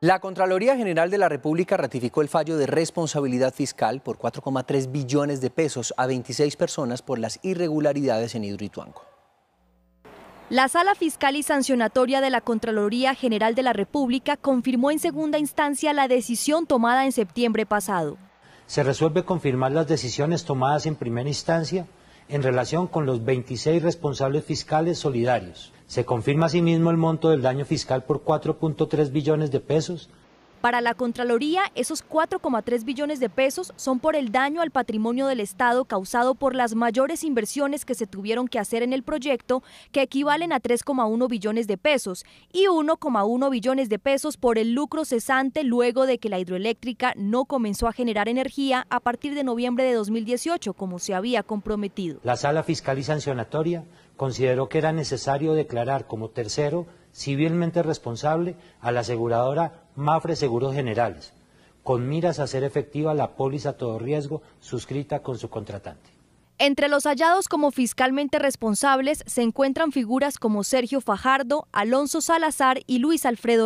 La Contraloría General de la República ratificó el fallo de responsabilidad fiscal por 4,3 billones de pesos a 26 personas por las irregularidades en Hidroituango. La Sala Fiscal y Sancionatoria de la Contraloría General de la República confirmó en segunda instancia la decisión tomada en septiembre pasado. Se resuelve confirmar las decisiones tomadas en primera instancia en relación con los 26 responsables fiscales solidarios, se confirma asimismo el monto del daño fiscal por 4.3 billones de pesos para la Contraloría, esos 4,3 billones de pesos son por el daño al patrimonio del Estado causado por las mayores inversiones que se tuvieron que hacer en el proyecto, que equivalen a 3,1 billones de pesos, y 1,1 billones de pesos por el lucro cesante luego de que la hidroeléctrica no comenzó a generar energía a partir de noviembre de 2018, como se había comprometido. La sala fiscal y sancionatoria consideró que era necesario declarar como tercero civilmente responsable a la aseguradora Mafre Seguros Generales, con miras a hacer efectiva la póliza a todo riesgo suscrita con su contratante. Entre los hallados como fiscalmente responsables se encuentran figuras como Sergio Fajardo, Alonso Salazar y Luis Alfredo.